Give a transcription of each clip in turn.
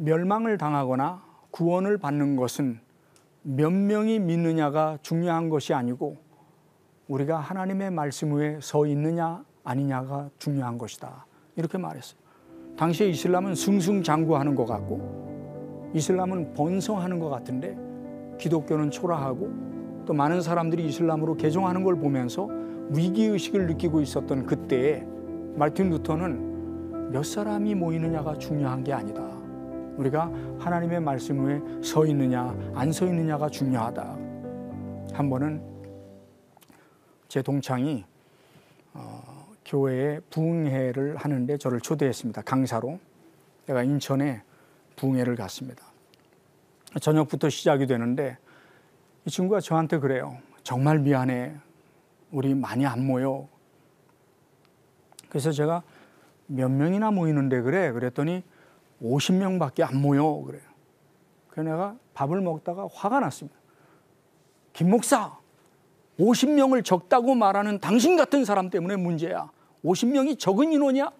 멸망을 당하거나 구원을 받는 것은 몇 명이 믿느냐가 중요한 것이 아니고 우리가 하나님의 말씀 위에 서 있느냐 아니냐가 중요한 것이다. 이렇게 말했어요. 당시에 이슬람은 승승장구하는 것 같고 이슬람은 번성하는 것 같은데 기독교는 초라하고 또 많은 사람들이 이슬람으로 개종하는 걸 보면서 위기의식을 느끼고 있었던 그때에 말틴 루터는 몇 사람이 모이느냐가 중요한 게 아니다. 우리가 하나님의 말씀 위에 서 있느냐 안 서 있느냐가 중요하다. 한 번은 제 동창이 어, 교회에 부흥회를 하는데 저를 초대했습니다. 강사로. 내가 인천에 부흥회를 갔습니다. 저녁부터 시작이 되는데 이 친구가 저한테 그래요. 정말 미안해. 우리 많이 안 모여. 그래서 제가 몇 명이나 모이는데 그래? 그랬더니 50명밖에 안 모여 그래요. 그래서 내가 밥을 먹다가 화가 났습니다. 김 목사, 50명을 적다고 말하는 당신 같은 사람 때문에 문제야. 50명이 적은 인원이야?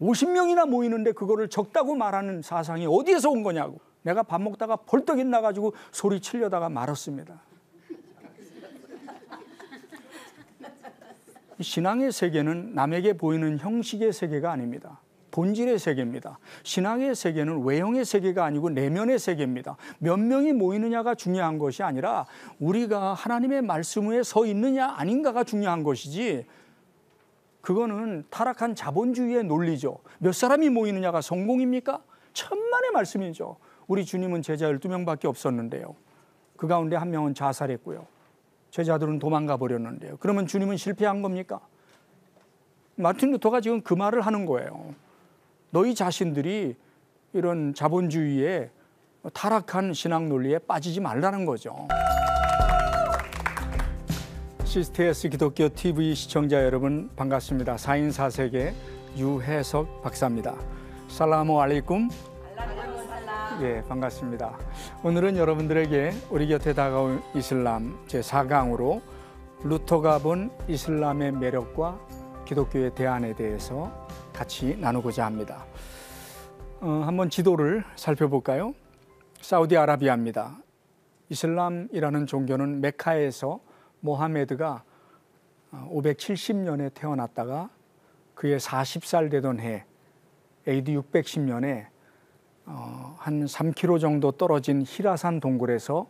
50명이나 모이는데 그거를 적다고 말하는 사상이 어디에서 온 거냐고. 내가 밥 먹다가 벌떡 일나가지고 소리 치려다가 말았습니다. 신앙의 세계는 남에게 보이는 형식의 세계가 아닙니다. 본질의 세계입니다. 신앙의 세계는 외형의 세계가 아니고 내면의 세계입니다. 몇 명이 모이느냐가 중요한 것이 아니라 우리가 하나님의 말씀 위에 서 있느냐 아닌가가 중요한 것이지 그거는 타락한 자본주의의 논리죠. 몇 사람이 모이느냐가 성공입니까? 천만의 말씀이죠. 우리 주님은 제자 12명밖에 없었는데요. 그 가운데 한 명은 자살했고요. 제자들은 도망가 버렸는데요. 그러면 주님은 실패한 겁니까? 마틴 루터가 지금 그 말을 하는 거예요. 너희 자신들이 이런 자본주의에 타락한 신앙 논리에 빠지지 말라는 거죠. 시스테스 기독교 TV 시청자 여러분 반갑습니다. 4인 4세계 유해석 박사입니다. 살라모 알리쿰. 예, 반갑습니다. 오늘은 여러분들에게 우리 곁에 다가온 이슬람 제4강으로 루터가 본 이슬람의 매력과 기독교의 대안에 대해서 같이 나누고자 합니다. 어, 한번 지도를 살펴볼까요? 사우디아라비아입니다. 이슬람이라는 종교는 메카에서 모하메드가 570년에 어, 태어났다가 그의 40살 되던 해 AD 610년에 어, 한 3km 정도 떨어진 히라산 동굴에서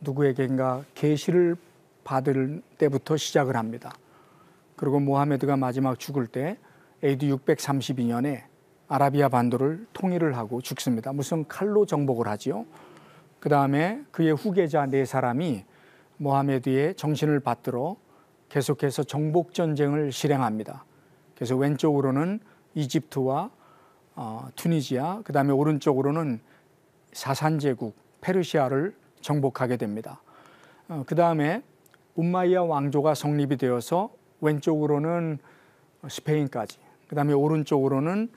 누구에겐가 계시를 받을 때부터 시작을 합니다. 그리고 모하메드가 마지막 죽을 때 AD 632년에 아라비아 반도를 통일을 하고 죽습니다. 무슨 칼로 정복을 하지요. 그 다음에 그의 후계자 네 사람이 모하메드의 정신을 받들어 계속해서 정복 전쟁을 실행합니다. 그래서 왼쪽으로는 이집트와 어, 투니지아, 그 다음에 오른쪽으로는 사산 제국 페르시아를 정복하게 됩니다. 어, 그 다음에 움마이아 왕조가 성립이 되어서 왼쪽으로는 스페인까지, 그 다음에 오른쪽으로는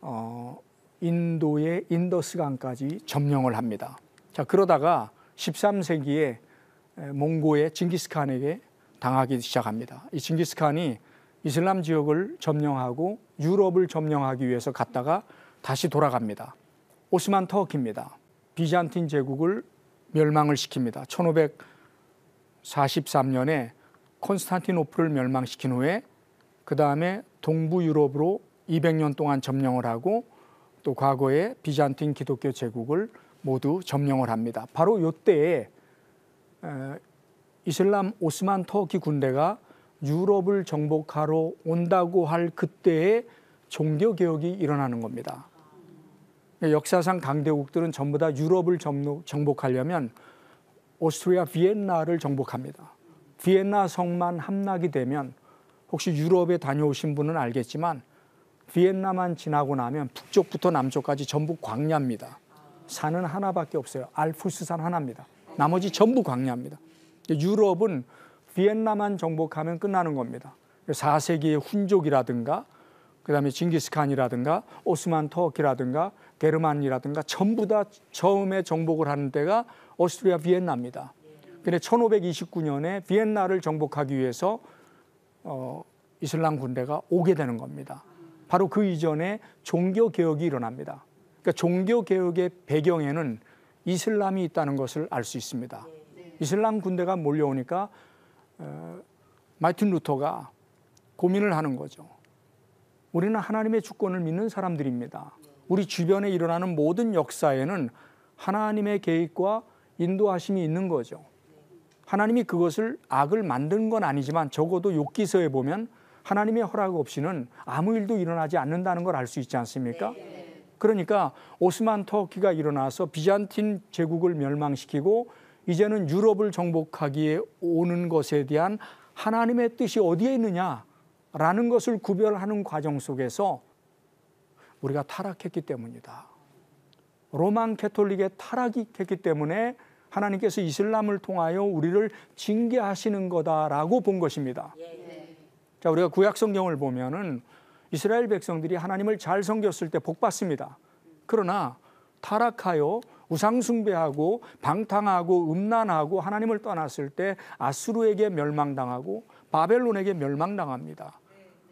어, 인도의 인더스강까지 점령을 합니다. 자 그러다가 13세기에 몽고의 징기스칸에게 당하기 시작합니다. 이 징기스칸이 이슬람 지역을 점령하고 유럽을 점령하기 위해서 갔다가 다시 돌아갑니다. 오스만 터키입니다. 비잔틴 제국을 멸망을 시킵니다. 1543년에 콘스탄티노플을 멸망시킨 후에 그 다음에 동부 유럽으로 200년 동안 점령을 하고 또 과거에 비잔틴 기독교 제국을 모두 점령을 합니다. 바로 요때에 이슬람 오스만 터키 군대가 유럽을 정복하러 온다고 할 그때에 종교 개혁이 일어나는 겁니다. 그러니까 역사상 강대국들은 전부 다 유럽을 정복하려면 오스트리아 비엔나를 정복합니다. 비엔나 성만 함락이 되면 혹시 유럽에 다녀오신 분은 알겠지만 비엔나만 지나고 나면 북쪽부터 남쪽까지 전부 광야입니다. 산은 하나밖에 없어요. 알프스산 하나입니다. 나머지 전부 광야입니다. 유럽은 비엔나만 정복하면 끝나는 겁니다. 4세기의 훈족이라든가 그다음에 징기스칸이라든가 오스만 터키라든가 게르만이라든가 전부 다 처음에 정복을 하는 데가 오스트리아 비엔나입니다. 근데 1529년에 비엔나를 정복하기 위해서 어, 이슬람 군대가 오게 되는 겁니다. 바로 그 이전에 종교 개혁이 일어납니다. 그러니까 종교 개혁의 배경에는 이슬람이 있다는 것을 알 수 있습니다. 이슬람 군대가 몰려오니까 어, 마이틴 루터가 고민을 하는 거죠. 우리는 하나님의 주권을 믿는 사람들입니다. 우리 주변에 일어나는 모든 역사에는 하나님의 계획과 인도하심이 있는 거죠. 하나님이 그것을 악을 만든 건 아니지만 적어도 욕기서에 보면 하나님의 허락 없이는 아무 일도 일어나지 않는다는 걸 알 수 있지 않습니까? 그러니까 오스만 터키가 일어나서 비잔틴 제국을 멸망시키고 이제는 유럽을 정복하기에 오는 것에 대한 하나님의 뜻이 어디에 있느냐라는 것을 구별하는 과정 속에서 우리가 타락했기 때문이다. 로만 캐톨릭의 타락이 했기 때문에 하나님께서 이슬람을 통하여 우리를 징계하시는 거다라고 본 것입니다. 자, 우리가 구약 성경을 보면은 이스라엘 백성들이 하나님을 잘 섬겼을 때복 받습니다. 그러나 타락하여 우상숭배하고 방탕하고 음란하고 하나님을 떠났을 때 아수르에게 멸망당하고 바벨론에게 멸망당합니다.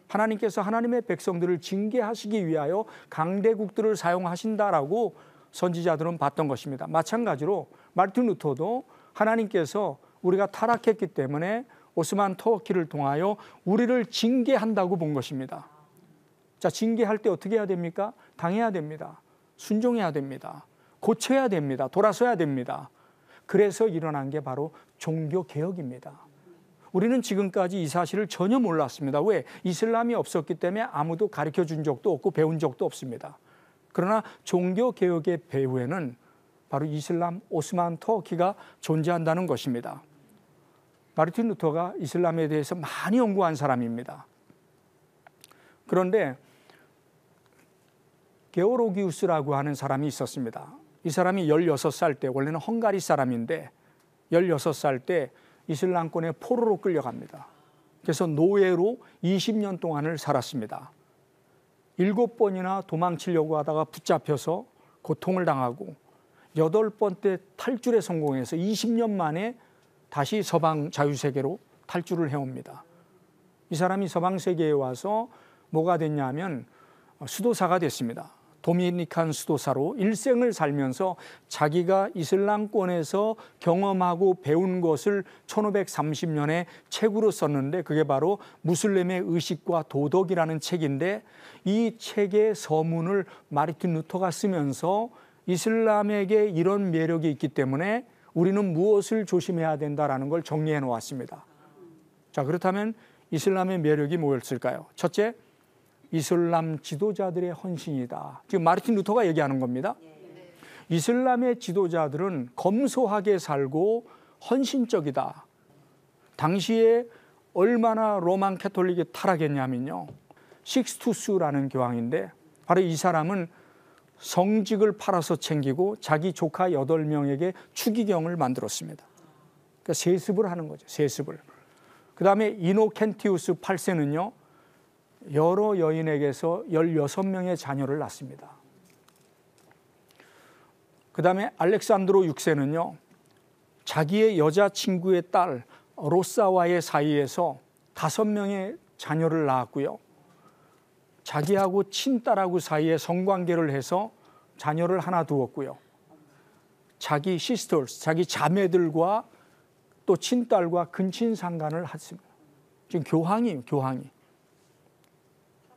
하나님께서 하나님의 백성들을 징계하시기 위하여 강대국들을 사용하신다라고 선지자들은 봤던 것입니다. 마찬가지로 마르틴 루터도 하나님께서 우리가 타락했기 때문에 오스만 터키를 통하여 우리를 징계한다고 본 것입니다. 자, 징계할 때 어떻게 해야 됩니까? 당해야 됩니다. 순종해야 됩니다. 고쳐야 됩니다. 돌아서야 됩니다. 그래서 일어난 게 바로 종교 개혁입니다. 우리는 지금까지 이 사실을 전혀 몰랐습니다. 왜? 이슬람이 없었기 때문에 아무도 가르쳐 준 적도 없고 배운 적도 없습니다. 그러나 종교 개혁의 배후에는 바로 이슬람 오스만 터키가 존재한다는 것입니다. 마르틴 루터가 이슬람에 대해서 많이 연구한 사람입니다. 그런데 게오로기우스라고 하는 사람이 있었습니다. 이 사람이 16살 때 원래는 헝가리 사람인데 16살 때 이슬람권의 포로로 끌려갑니다. 그래서 노예로 20년 동안을 살았습니다. 일곱 번이나 도망치려고 하다가 붙잡혀서 고통을 당하고 여덟 번째 탈출에 성공해서 20년 만에 다시 서방 자유세계로 탈출을 해옵니다. 이 사람이 서방 세계에 와서 뭐가 됐냐면 수도사가 됐습니다. 도미니칸 수도사로 일생을 살면서 자기가 이슬람권에서 경험하고 배운 것을 1530년에 책으로 썼는데 그게 바로 무슬림의 의식과 도덕이라는 책인데 이 책의 서문을 마르틴 루터가 쓰면서 이슬람에게 이런 매력이 있기 때문에 우리는 무엇을 조심해야 된다라는 걸 정리해 놓았습니다. 자, 그렇다면 이슬람의 매력이 뭐였을까요? 첫째, 이슬람 지도자들의 헌신이다. 지금 마르틴 루터가 얘기하는 겁니다. 이슬람의 지도자들은 검소하게 살고 헌신적이다. 당시에 얼마나 로만 캐톨릭이 타락했냐면요. 식스투스라는 교황인데 바로 이 사람은 성직을 팔아서 챙기고 자기 조카 8명에게 추기경을 만들었습니다. 그러니까 세습을 하는 거죠. 세습을. 그 다음에 이노켄티우스 8세는요, 여러 여인에게서 16명의 자녀를 낳습니다. 그 다음에 알렉산드로 6세는요, 자기의 여자친구의 딸 로사와의 사이에서 5명의 자녀를 낳았고요. 자기하고 친딸하고 사이에 성관계를 해서 자녀를 하나 두었고요. 자기 시스터스, 자기 자매들과 또 친딸과 근친 상간을 했습니다. 지금 교황이에요, 교황이.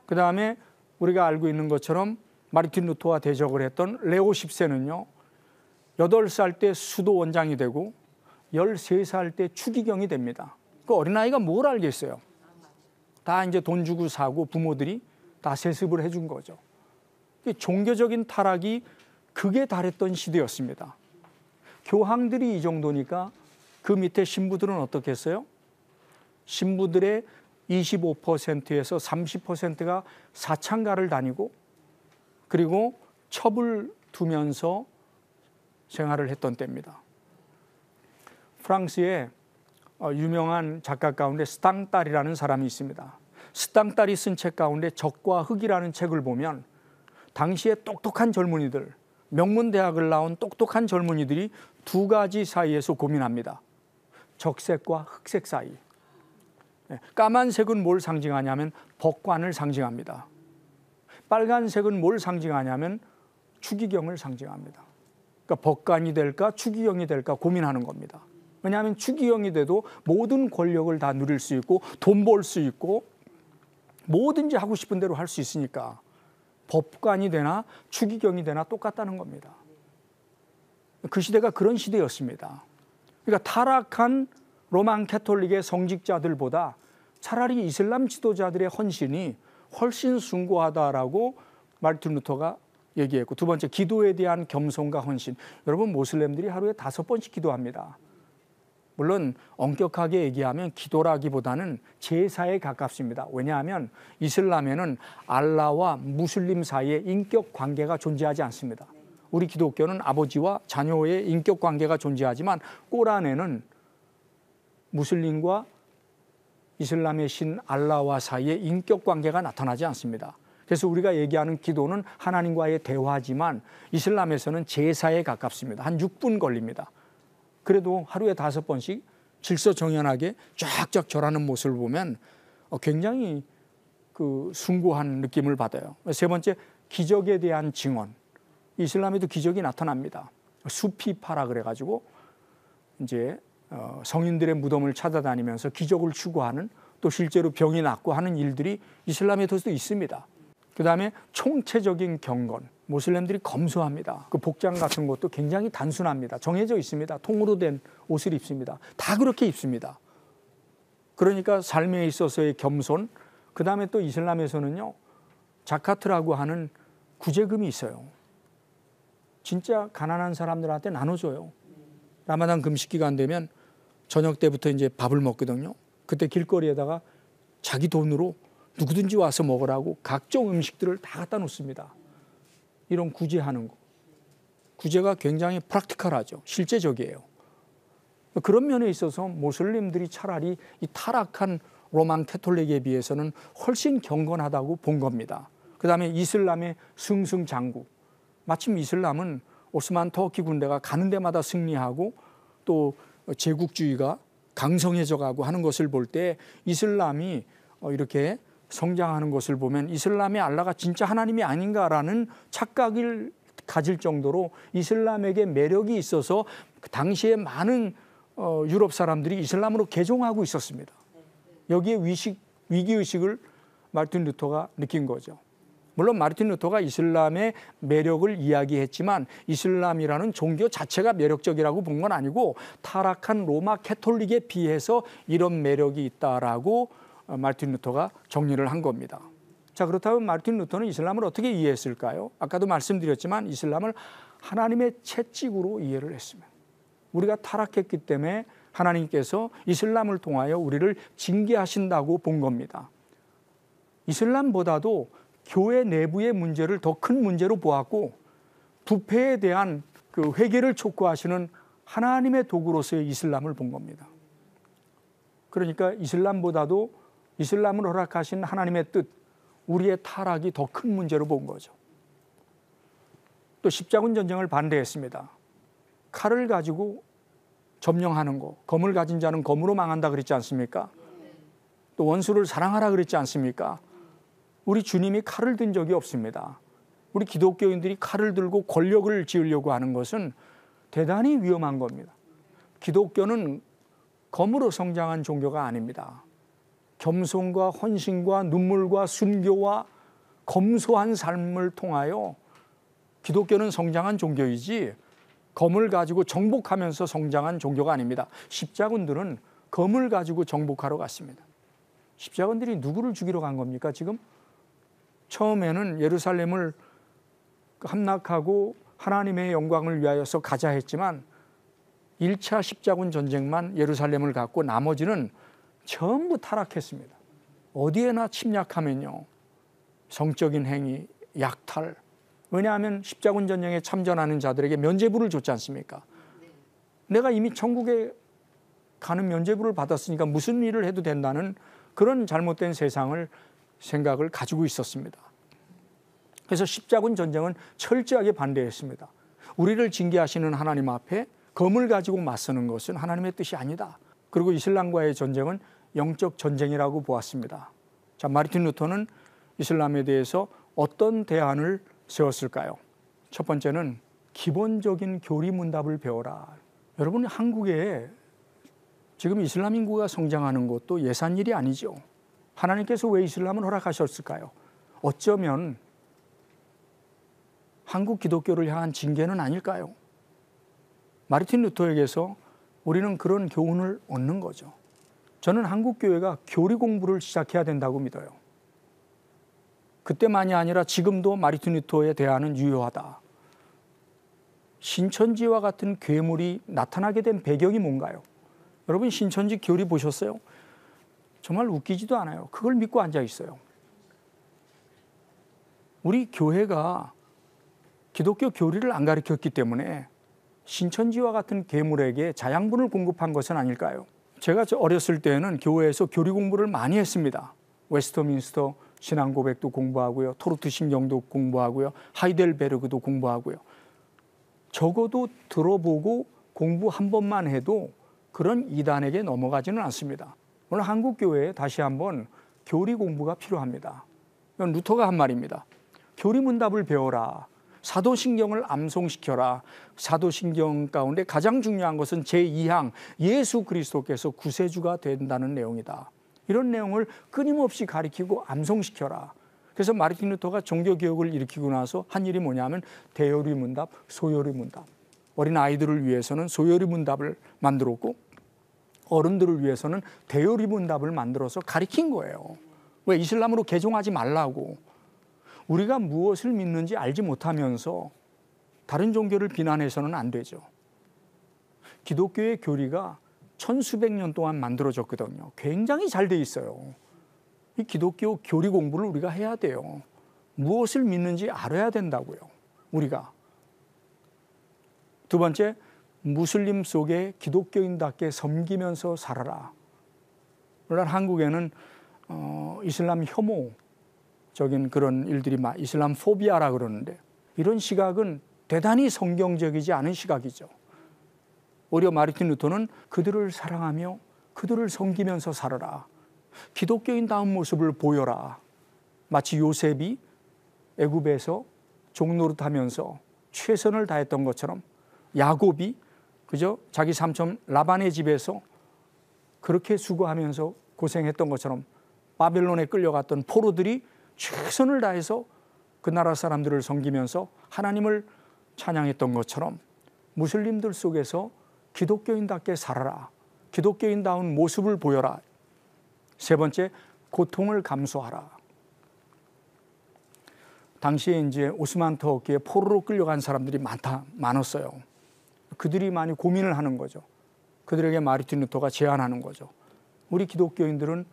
그 다음에 우리가 알고 있는 것처럼 마르틴 루토와 대적을 했던 레오 10세는요, 8살 때 수도 원장이 되고 13살 때 추기경이 됩니다. 그 어린아이가 뭘 알겠어요? 다 이제 돈 주고 사고 부모들이 다 세습을 해준 거죠. 종교적인 타락이 극에 달했던 시대였습니다. 교황들이 이 정도니까 그 밑에 신부들은 어떻게 어요 신부들의 25%에서 30%가 사창가를 다니고 그리고 첩을 두면서 생활을 했던 때입니다. 프랑스의 어, 유명한 작가 가운데 스탕딸이라는 사람이 있습니다. 스땅 딸이 쓴 책 가운데 적과 흑이라는 책을 보면 당시에 똑똑한 젊은이들, 명문대학을 나온 똑똑한 젊은이들이 두 가지 사이에서 고민합니다. 적색과 흑색 사이. 예, 까만색은 뭘 상징하냐면 법관을 상징합니다. 빨간색은 뭘 상징하냐면 추기경을 상징합니다. 그러니까 법관이 될까 추기경이 될까 고민하는 겁니다. 왜냐하면 추기경이 돼도 모든 권력을 다 누릴 수 있고 돈 벌 수 있고 뭐든지 하고 싶은 대로 할 수 있으니까 법관이 되나 추기경이 되나 똑같다는 겁니다. 그 시대가 그런 시대였습니다. 그러니까 타락한 로만 캐톨릭의 성직자들보다 차라리 이슬람 지도자들의 헌신이 훨씬 숭고하다라고 마틴 루터가 얘기했고 두 번째 기도에 대한 겸손과 헌신. 여러분 모슬렘들이 하루에 다섯 번씩 기도합니다. 물론 엄격하게 얘기하면 기도라기보다는 제사에 가깝습니다. 왜냐하면 이슬람에는 알라와 무슬림 사이에 인격 관계가 존재하지 않습니다. 우리 기독교는 아버지와 자녀의 인격 관계가 존재하지만 꼬란에는 무슬림과 이슬람의 신 알라와 사이에 인격 관계가 나타나지 않습니다. 그래서 우리가 얘기하는 기도는 하나님과의 대화지만 이슬람에서는 제사에 가깝습니다. 한 6분 걸립니다. 그래도 하루에 다섯 번씩 질서 정연하게 쫙쫙 절하는 모습을 보면 어, 굉장히 그 숭고한 느낌을 받아요. 세 번째 기적에 대한 증언. 이슬람에도 기적이 나타납니다. 수피파라 그래가지고 이제 어, 성인들의 무덤을 찾아다니면서 기적을 추구하는 또 실제로 병이 낫고 하는 일들이 이슬람에서도 있습니다. 그 다음에 총체적인 경건. 모슬렘들이 검소합니다. 그 복장 같은 것도 굉장히 단순합니다. 정해져 있습니다. 통으로 된 옷을 입습니다. 다 그렇게 입습니다. 그러니까 삶에 있어서의 겸손, 그 다음에 또 이슬람에서는요, 자카트라고 하는 구제금이 있어요. 진짜 가난한 사람들한테 나눠줘요. 라마단 금식 기간 되면 저녁 때부터 이제 밥을 먹거든요. 그때 길거리에다가 자기 돈으로 누구든지 와서 먹으라고 각종 음식들을 다 갖다 놓습니다. 이런 구제하는 거. 구제가 굉장히 프락티컬하죠. 실제적이에요. 그런 면에 있어서 모슬림들이 차라리 이 타락한 로만 캐톨릭에 비해서는 훨씬 경건하다고 본 겁니다. 그 다음에 이슬람의 승승장구. 마침 이슬람은 오스만 터키 군대가 가는 데마다 승리하고 또 제국주의가 강성해져가고 하는 것을 볼 때 이슬람이 어, 이렇게 성장하는 것을 보면 이슬람의 알라가 진짜 하나님이 아닌가라는 착각을 가질 정도로 이슬람에게 매력이 있어서 그 당시에 많은 어, 유럽 사람들이 이슬람으로 개종하고 있었습니다. 여기에 위식, 위기의식을 마르틴 루터가 느낀 거죠. 물론 마르틴 루터가 이슬람의 매력을 이야기했지만 이슬람이라는 종교 자체가 매력적이라고 본 건 아니고 타락한 로마 캐톨릭에 비해서 이런 매력이 있다라고 어, 마르틴 루터가 정리를 한 겁니다. 자 그렇다면 마르틴 루터는 이슬람을 어떻게 이해했을까요? 아까도 말씀드렸지만 이슬람을 하나님의 채찍으로 이해를 했습니다. 우리가 타락했기 때문에 하나님께서 이슬람을 통하여 우리를 징계하신다고 본 겁니다. 이슬람보다도 교회 내부의 문제를 더 큰 문제로 보았고 부패에 대한 그 회개를 촉구하시는 하나님의 도구로서의 이슬람을 본 겁니다. 그러니까 이슬람보다도 이슬람을 허락하신 하나님의 뜻, 우리의 타락이 더 큰 문제로 본 거죠. 또 십자군 전쟁을 반대했습니다. 칼을 가지고 점령하는 거, 검을 가진 자는 검으로 망한다 그랬지 않습니까? 또 원수를 사랑하라 그랬지 않습니까? 우리 주님이 칼을 든 적이 없습니다. 우리 기독교인들이 칼을 들고 권력을 지으려고 하는 것은 대단히 위험한 겁니다. 기독교는 검으로 성장한 종교가 아닙니다. 겸손과 헌신과 눈물과 순교와 검소한 삶을 통하여 기독교는 성장한 종교이지 검을 가지고 정복하면서 성장한 종교가 아닙니다. 십자군들은 검을 가지고 정복하러 갔습니다. 십자군들이 누구를 죽이러 간 겁니까? 지금 처음에는 예루살렘을 함락하고 하나님의 영광을 위하여서 가자 했지만 1차 십자군 전쟁만 예루살렘을 갖고 나머지는 전부 타락했습니다. 어디에나 침략하면요. 성적인 행위, 약탈. 왜냐하면 십자군 전쟁에 참전하는 자들에게 면죄부를 줬지 않습니까? 내가 이미 천국에 가는 면죄부를 받았으니까 무슨 일을 해도 된다는 그런 잘못된 세상을 생각을 가지고 있었습니다. 그래서 십자군 전쟁은 철저하게 반대했습니다. 우리를 징계하시는 하나님 앞에 검을 가지고 맞서는 것은 하나님의 뜻이 아니다. 그리고 이슬람과의 전쟁은 영적 전쟁이라고 보았습니다. 자, 마르틴 루터는 이슬람에 대해서 어떤 대안을 세웠을까요? 첫 번째는 기본적인 교리 문답을 배워라. 여러분 한국에 지금 이슬람 인구가 성장하는 것도 예산 일이 아니죠. 하나님께서 왜 이슬람을 허락하셨을까요? 어쩌면 한국 기독교를 향한 징계는 아닐까요? 마르틴 루터에게서 우리는 그런 교훈을 얻는 거죠. 저는 한국 교회가 교리 공부를 시작해야 된다고 믿어요. 그때만이 아니라 지금도 마리투니토에 대안은 유효하다. 신천지와 같은 괴물이 나타나게 된 배경이 뭔가요? 여러분 신천지 교리 보셨어요? 정말 웃기지도 않아요. 그걸 믿고 앉아 있어요. 우리 교회가 기독교 교리를 안 가르쳤기 때문에 신천지와 같은 괴물에게 자양분을 공급한 것은 아닐까요? 제가 어렸을 때는 교회에서 교리 공부를 많이 했습니다. 웨스터민스터 신앙고백도 공부하고요. 토르트 신경도 공부하고요. 하이델베르그도 공부하고요. 적어도 들어보고 공부 한 번만 해도 그런 이단에게 넘어가지는 않습니다. 오늘 한국 교회에 다시 한번 교리 공부가 필요합니다. 루터가 한 말입니다. 교리 문답을 배워라. 사도신경을 암송시켜라. 사도신경 가운데 가장 중요한 것은 제2항 예수 그리스도께서 구세주가 된다는 내용이다. 이런 내용을 끊임없이 가리키고 암송시켜라. 그래서 마르틴 루터가 종교 개혁을 일으키고 나서 한 일이 뭐냐면 대열의 문답, 소열의 문답. 어린 아이들을 위해서는 소열의 문답을 만들었고 어른들을 위해서는 대열의 문답을 만들어서 가리킨 거예요. 왜 이슬람으로 개종하지 말라고. 우리가 무엇을 믿는지 알지 못하면서 다른 종교를 비난해서는 안 되죠. 기독교의 교리가 천수백 년 동안 만들어졌거든요. 굉장히 잘 돼 있어요. 이 기독교 교리 공부를 우리가 해야 돼요. 무엇을 믿는지 알아야 된다고요. 우리가. 두 번째, 무슬림 속에 기독교인답게 섬기면서 살아라. 물론 한국에는 어, 이슬람 혐오 적인 그런 일들이 막 이슬람 포비아라 그러는데 이런 시각은 대단히 성경적이지 않은 시각이죠. 오히려 마르틴 루터는 그들을 사랑하며 그들을 섬기면서 살아라. 기독교인 다운 모습을 보여라. 마치 요셉이 애굽에서 종노릇 하면서 최선을 다했던 것처럼 야곱이 그저 자기 삼촌 라반의 집에서 그렇게 수고하면서 고생했던 것처럼 바벨론에 끌려갔던 포로들이 최선을 다해서 그 나라 사람들을 섬기면서 하나님을 찬양했던 것처럼 무슬림들 속에서 기독교인답게 살아라. 기독교인다운 모습을 보여라. 세 번째, 고통을 감수하라. 당시에 이제 오스만 터키에 포로로 끌려간 사람들이 많다, 많았어요. 그들이 많이 고민을 하는 거죠. 그들에게 마르틴 루터가 제안하는 거죠. 우리 기독교인들은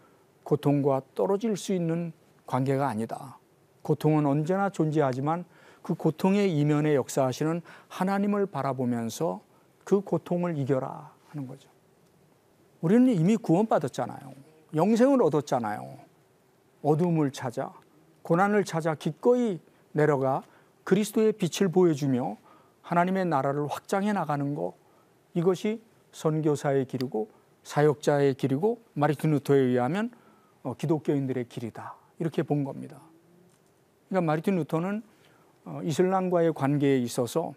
고통과 떨어질 수 있는 관계가 아니다. 고통은 언제나 존재하지만 그 고통의 이면에 역사하시는 하나님을 바라보면서 그 고통을 이겨라 하는 거죠. 우리는 이미 구원받았잖아요. 영생을 얻었잖아요. 어둠을 찾아, 고난을 찾아 기꺼이 내려가 그리스도의 빛을 보여주며 하나님의 나라를 확장해 나가는 것 이것이 선교사의 길이고 사역자의 길이고 마르틴 루터에 의하면 어, 기독교인들의 길이다 이렇게 본 겁니다. 그러니까 마르틴 루터는 어, 이슬람과의 관계에 있어서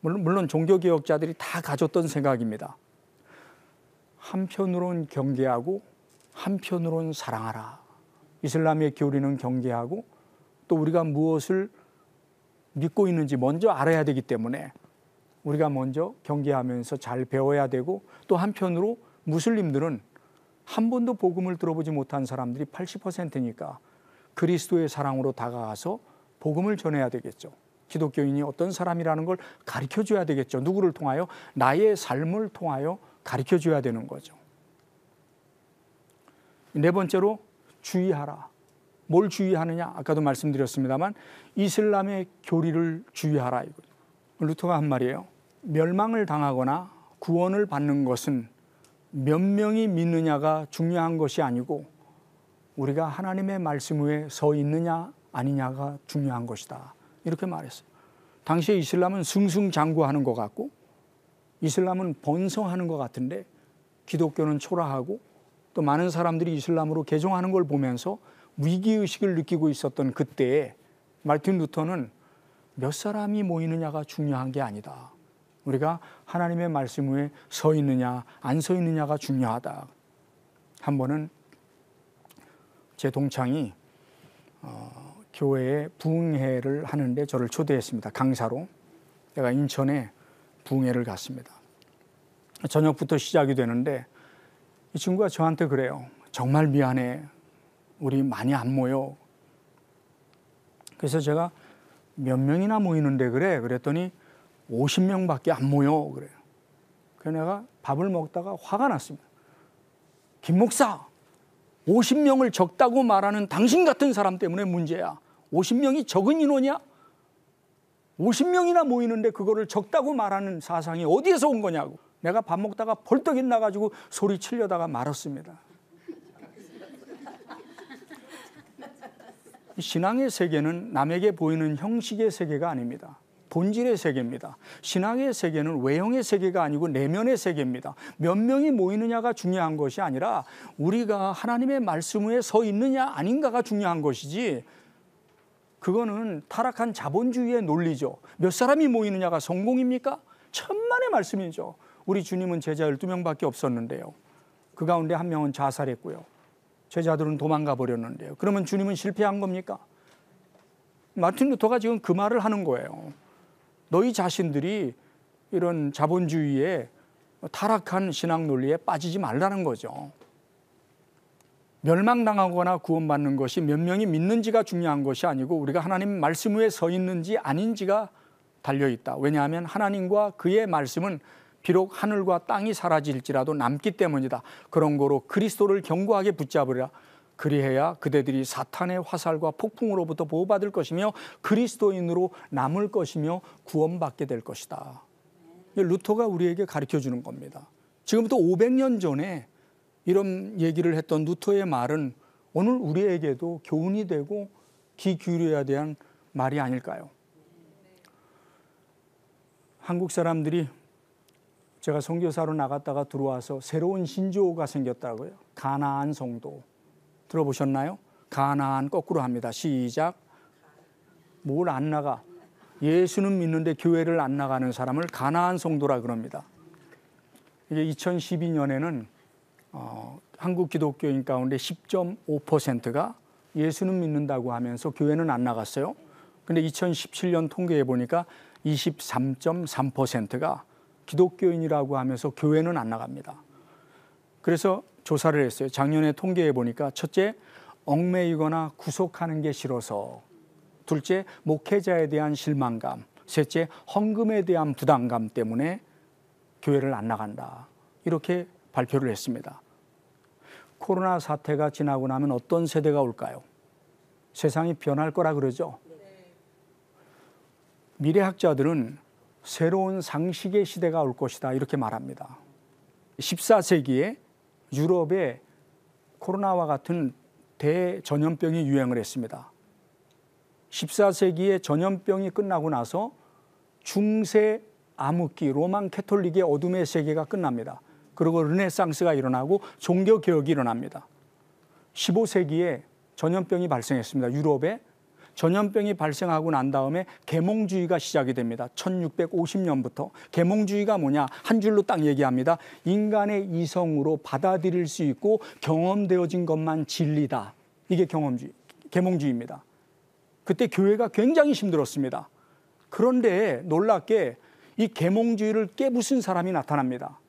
물론, 물론 종교 개혁자들이 다 가졌던 생각입니다. 한편으론 경계하고 한편으론 사랑하라. 이슬람의 교리는 경계하고 또 우리가 무엇을 믿고 있는지 먼저 알아야 되기 때문에 우리가 먼저 경계하면서 잘 배워야 되고 또 한편으로 무슬림들은 한 번도 복음을 들어보지 못한 사람들이 80%니까 그리스도의 사랑으로 다가가서 복음을 전해야 되겠죠. 기독교인이 어떤 사람이라는 걸 가르쳐 줘야 되겠죠. 누구를 통하여? 나의 삶을 통하여 가르쳐 줘야 되는 거죠. 네 번째로 주의하라. 뭘 주의하느냐? 아까도 말씀드렸습니다만 이슬람의 교리를 주의하라 이거 루터가 한 말이에요. 멸망을 당하거나 구원을 받는 것은 몇 명이 믿느냐가 중요한 것이 아니고 우리가 하나님의 말씀 위에 서 있느냐 아니냐가 중요한 것이다. 이렇게 말했어요. 당시에 이슬람은 승승장구하는 것 같고 이슬람은 번성하는 것 같은데 기독교는 초라하고 또 많은 사람들이 이슬람으로 개종하는 걸 보면서 위기의식을 느끼고 있었던 그때에 말틴 루터는 몇 사람이 모이느냐가 중요한 게 아니다. 우리가 하나님의 말씀 위에 서 있느냐 안 서 있느냐가 중요하다. 한 번은 제 동창이 어, 교회에 부흥회를 하는데 저를 초대했습니다. 강사로. 내가 인천에 부흥회를 갔습니다. 저녁부터 시작이 되는데 이 친구가 저한테 그래요. 정말 미안해. 우리 많이 안 모여. 그래서 제가 몇 명이나 모이는데 그래. 그랬더니 50명밖에 안 모여 그래요. 그래서 내가 밥을 먹다가 화가 났습니다. 김 목사, 50명을 적다고 말하는 당신 같은 사람 때문에 문제야. 50명이 적은 인원이야? 50명이나 모이는데 그거를 적다고 말하는 사상이 어디에서 온 거냐고. 내가 밥 먹다가 벌떡 일나가지고 소리 치려다가 말았습니다. 신앙의 세계는 남에게 보이는 형식의 세계가 아닙니다. 본질의 세계입니다. 신앙의 세계는 외형의 세계가 아니고 내면의 세계입니다. 몇 명이 모이느냐가 중요한 것이 아니라 우리가 하나님의 말씀 위에 서 있느냐 아닌가가 중요한 것이지 그거는 타락한 자본주의의 논리죠. 몇 사람이 모이느냐가 성공입니까? 천만의 말씀이죠. 우리 주님은 제자 12명밖에 없었는데요. 그 가운데 한 명은 자살했고요. 제자들은 도망가 버렸는데요. 그러면 주님은 실패한 겁니까? 마틴 루터가 지금 그 말을 하는 거예요. 너희 자신들이 이런 자본주의에 타락한 신앙 논리에 빠지지 말라는 거죠. 멸망당하거나 구원받는 것이 몇 명이 믿는지가 중요한 것이 아니고 우리가 하나님 말씀 위에 서 있는지 아닌지가 달려 있다. 왜냐하면 하나님과 그의 말씀은 비록 하늘과 땅이 사라질지라도 남기 때문이다. 그런 거로 그리스도를 견고하게 붙잡으라. 그리해야 그대들이 사탄의 화살과 폭풍으로부터 보호받을 것이며 그리스도인으로 남을 것이며 구원받게 될 것이다. 루터가 우리에게 가르쳐 주는 겁니다. 지금부터 500년 전에 이런 얘기를 했던 루터의 말은 오늘 우리에게도 교훈이 되고 귀 기울여야 대한 말이 아닐까요? 한국 사람들이 제가 선교사로 나갔다가 들어와서 새로운 신조어가 생겼다고요. 가나안 성도. 들어보셨나요? 가나 거꾸로 합니다. 시작. 뭘 안 나가? 예수는 믿는데 교회를 안 나가는 사람을 가나 성도라 그럽니다. 이게 2012년에는 어, 한국 기독교인 가운데 10.5%가 예수는 믿는다고 하면서 교회는 안 나갔어요. 근데 2017년 통계해 보니까 23.3%가 기독교인이라고 하면서 교회는 안 나갑니다. 그래서 조사를 했어요. 작년에 통계해 보니까 첫째 얽매이거나 구속하는 게 싫어서 둘째 목회자에 대한 실망감 셋째 헌금에 대한 부담감 때문에 교회를 안 나간다 이렇게 발표를 했습니다. 코로나 사태가 지나고 나면 어떤 세대가 올까요? 세상이 변할 거라 그러죠. 미래학자들은 새로운 상식의 시대가 올 것이다 이렇게 말합니다. 14세기에 유럽에 코로나와 같은 대전염병이 유행을 했습니다. 14세기에 전염병이 끝나고 나서 중세 암흑기 로망 캐톨릭의 어둠의 세계가 끝납니다. 그리고 르네상스가 일어나고 종교 개혁이 일어납니다. 15세기에 전염병이 발생했습니다. 유럽에 전염병이 발생하고 난 다음에 계몽주의가 시작이 됩니다. 1650년부터 계몽주의가 뭐냐 한 줄로 딱 얘기합니다. 인간의 이성으로 받아들일 수 있고 경험되어진 것만 진리다. 이게 경험주의, 계몽주의입니다. 그때 교회가 굉장히 힘들었습니다. 그런데 놀랍게 이 계몽주의를 깨부순 사람이 나타납니다.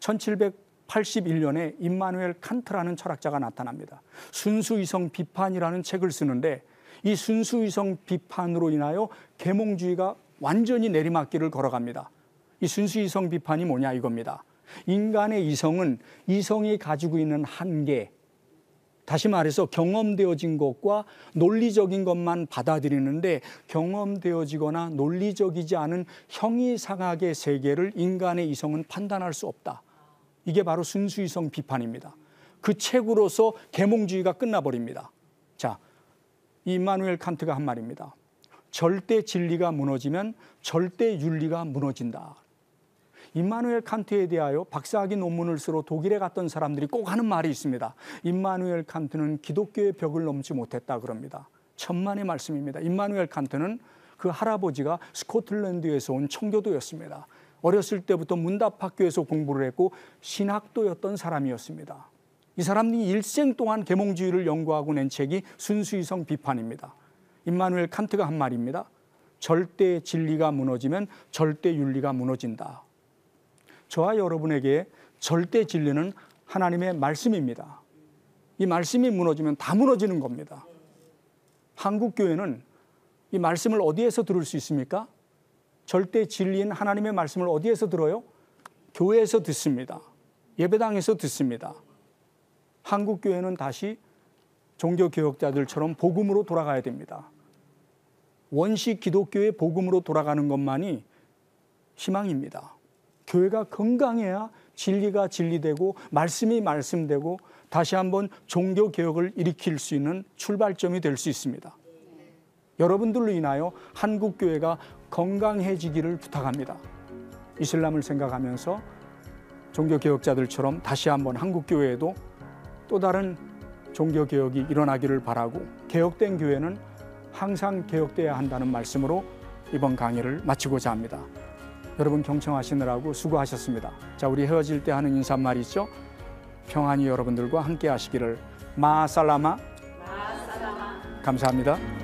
1781년에 임마누엘 칸트라는 철학자가 나타납니다. 순수 이성 비판이라는 책을 쓰는데 이 순수위성 비판으로 인하여 계몽주의가 완전히 내리막길을 걸어갑니다. 이순수위성 비판이 뭐냐 이겁니다. 인간의 이성은 이성이 가지고 있는 한계, 다시 말해서 경험되어진 것과 논리적인 것만 받아들이는데 경험되어지거나 논리적이지 않은 형이상학의 세계를 인간의 이성은 판단할 수 없다. 이게 바로 순수이성 비판입니다. 그 책으로서 계몽주의가 끝나버립니다. 자, 임마누엘 칸트가 한 말입니다. 절대 진리가 무너지면 절대 윤리가 무너진다. 임마누엘 칸트에 대하여 박사학위 논문을 쓰러 독일에 갔던 사람들이 꼭 하는 말이 있습니다. 임마누엘 칸트는 기독교의 벽을 넘지 못했다 그럽니다. 천만의 말씀입니다. 임마누엘 칸트는 그 할아버지가 스코틀랜드에서 온 청교도였습니다. 어렸을 때부터 문답학교에서 공부를 했고 신학도였던 사람이었습니다. 이 사람이 일생 동안 계몽주의를 연구하고 낸 책이 순수이성 비판입니다. 임마누엘 칸트가 한 말입니다. 절대 진리가 무너지면 절대 윤리가 무너진다. 저와 여러분에게 절대 진리는 하나님의 말씀입니다. 이 말씀이 무너지면 다 무너지는 겁니다. 한국 교회는 이 말씀을 어디에서 들을 수 있습니까? 절대 진리인 하나님의 말씀을 어디에서 들어요? 교회에서 듣습니다. 예배당에서 듣습니다. 한국 교회는 다시 종교 개혁자들처럼 복음으로 돌아가야 됩니다. 원시 기독교의 복음으로 돌아가는 것만이 희망입니다. 교회가 건강해야 진리가 진리되고 말씀이 말씀되고 다시 한번 종교 개혁을 일으킬 수 있는 출발점이 될 수 있습니다. 여러분들로 인하여 한국 교회가 건강해지기를 부탁합니다. 이슬람을 생각하면서 종교 개혁자들처럼 다시 한번 한국 교회에도 또 다른 종교 개혁이 일어나기를 바라고 개혁된 교회는 항상 개혁돼야 한다는 말씀으로 이번 강의를 마치고자 합니다. 여러분 경청하시느라고 수고하셨습니다. 자, 우리 헤어질 때 하는 인사말 있죠? 평안히 여러분들과 함께 하시기를 마살라마. 마살라마. 감사합니다.